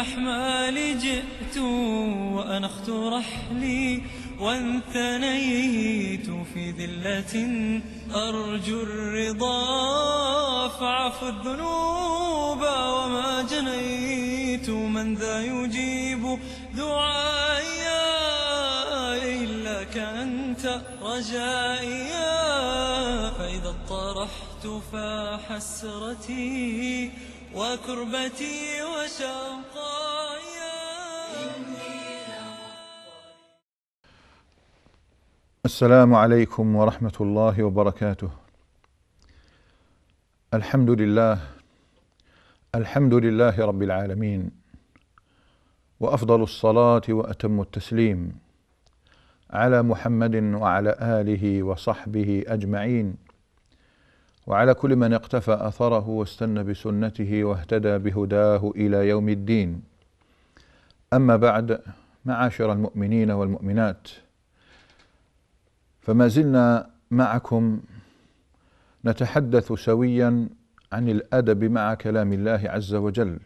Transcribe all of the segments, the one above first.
الأحمال جئت وأنخت رحلي وانثنيت في ذلة أرجو الرضا فعفو الذنوب وما جنيت من ذا يجيب دعائي إلا أنت رجائي فإذا اطرحت فحسرتي وكربتي وشقاي السلام عليكم ورحمة الله وبركاته الحمد لله الحمد لله رب العالمين وأفضل الصلاة وأتم التسليم على محمد وعلى آله وصحبه أجمعين وعلى كل من اقتفى اثره واستنى بسنته واهتدى بهداه الى يوم الدين اما بعد معاشر المؤمنين والمؤمنات فما زلنا معكم نتحدث سويا عن الادب مع كلام الله عز وجل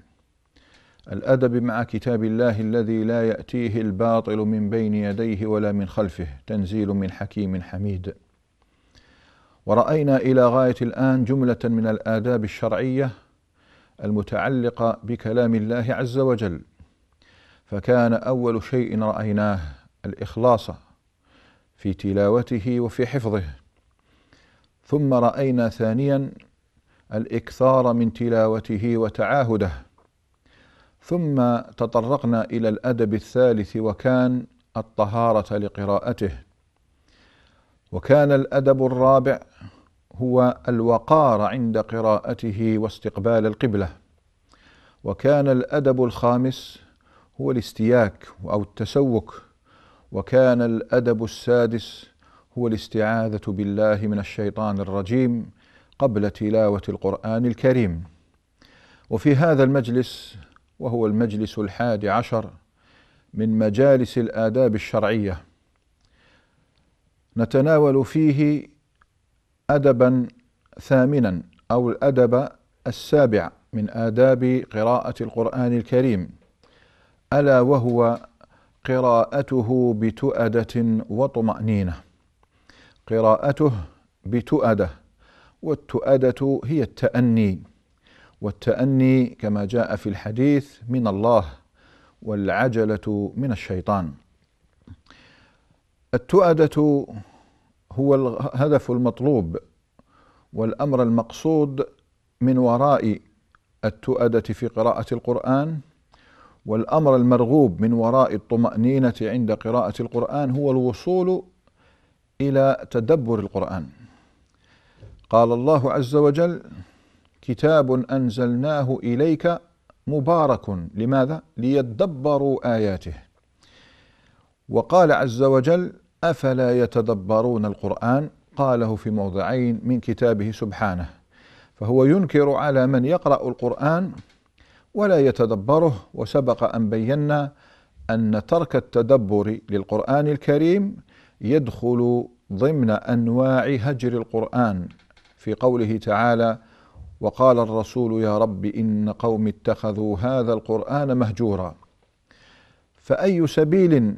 الادب مع كتاب الله الذي لا ياتيه الباطل من بين يديه ولا من خلفه تنزيل من حكيم حميد ورأينا إلى غاية الآن جملة من الآداب الشرعية المتعلقة بكلام الله عز وجل فكان أول شيء رأيناه الإخلاص في تلاوته وفي حفظه ثم رأينا ثانيا الإكثار من تلاوته وتعاهده ثم تطرقنا إلى الأدب الثالث وكان الطهارة لقراءته وكان الادب الرابع هو الوقار عند قراءته واستقبال القبله وكان الادب الخامس هو الاستياك او التسوك وكان الادب السادس هو الاستعاذه بالله من الشيطان الرجيم قبل تلاوه القران الكريم وفي هذا المجلس وهو المجلس الحادي عشر من مجالس الاداب الشرعيه نتناول فيه ادبا ثامنا او الادب السابع من آداب قراءة القرآن الكريم ألا وهو قراءته بتؤدة وطمأنينة قراءته بتؤدة والتؤدة هي التأني والتأني كما جاء في الحديث من الله والعجلة من الشيطان التؤدة هو الهدف المطلوب والأمر المقصود من وراء التؤدة في قراءة القرآن والأمر المرغوب من وراء الطمأنينة عند قراءة القرآن هو الوصول إلى تدبر القرآن قال الله عز وجل كتاب أنزلناه إليك مبارك لماذا؟ ليدبروا آياته وقال عز وجل افلا يتدبرون القران قاله في موضعين من كتابه سبحانه فهو ينكر على من يقرا القران ولا يتدبره وسبق ان بينا ان ترك التدبر للقران الكريم يدخل ضمن انواع هجر القران في قوله تعالى وقال الرسول يا رب ان قوم اتخذوا هذا القران مهجورا فاي سبيل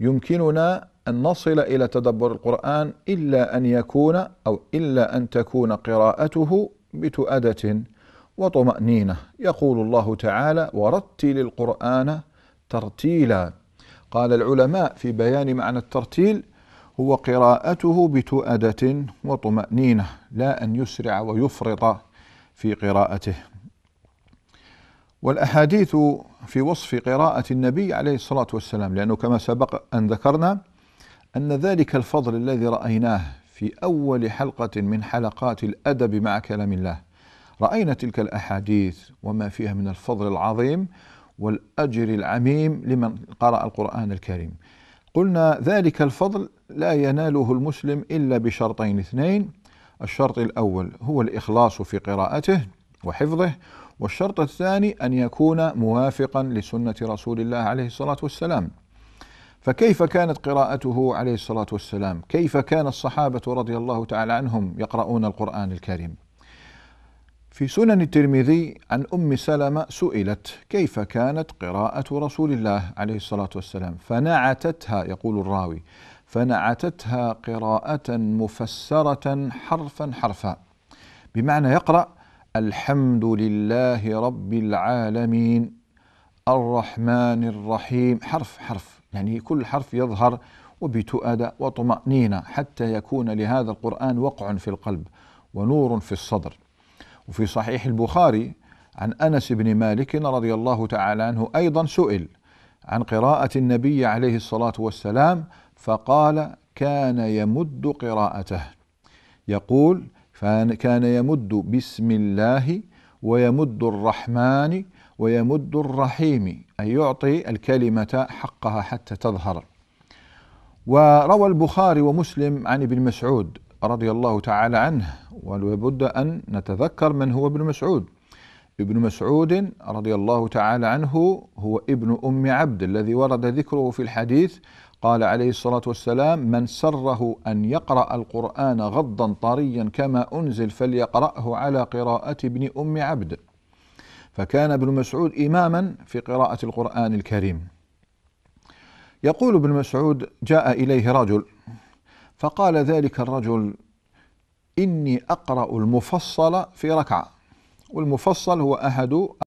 يمكننا أن نصل إلى تدبر القرآن إلا أن يكون أو إلا أن تكون قراءته بتؤدة وطمأنينة يقول الله تعالى ورتل القرآن ترتيلا قال العلماء في بيان معنى الترتيل هو قراءته بتؤدة وطمأنينة لا أن يسرع ويفرط في قراءته والأحاديث في وصف قراءة النبي عليه الصلاة والسلام لأنه كما سبق أن ذكرنا أن ذلك الفضل الذي رأيناه في أول حلقة من حلقات الأدب مع كلام الله رأينا تلك الأحاديث وما فيها من الفضل العظيم والأجر العميم لمن قرأ القرآن الكريم قلنا ذلك الفضل لا يناله المسلم إلا بشرطين اثنين الشرط الأول هو الإخلاص في قراءته وحفظه والشرط الثاني أن يكون موافقا لسنة رسول الله عليه الصلاة والسلام فكيف كانت قراءته عليه الصلاة والسلام كيف كان الصحابة رضي الله تعالى عنهم يقرؤون القرآن الكريم في سنن الترمذي عن أم سلمة سئلت كيف كانت قراءة رسول الله عليه الصلاة والسلام فنعتتها يقول الراوي فنعتتها قراءة مفسرة حرفا حرفا بمعنى يقرأ الحمد لله رب العالمين الرحمن الرحيم حرف حرف يعني كل حرف يظهر وبتؤدى وطمأنينة حتى يكون لهذا القرآن وقع في القلب ونور في الصدر وفي صحيح البخاري عن أنس بن مالك رضي الله تعالى عنه أيضا سئل عن قراءة النبي عليه الصلاة والسلام فقال كان يمد قراءته يقول فكان يمد بسم الله ويمد الرحمن ويمد الرحيم أي يعطي الكلمة حقها حتى تظهر وروى البخاري ومسلم عن ابن مسعود رضي الله تعالى عنه ولابد أن نتذكر من هو ابن مسعود ابن مسعود رضي الله تعالى عنه هو ابن أم عبد الذي ورد ذكره في الحديث قال عليه الصلاة والسلام من سره أن يقرأ القرآن غضا طريا كما أنزل فليقرأه على قراءة ابن أم عبد فكان ابن مسعود إماما في قراءة القرآن الكريم يقول ابن مسعود جاء إليه رجل فقال ذلك الرجل إني أقرأ المفصل في ركعة والمفصل هو أحد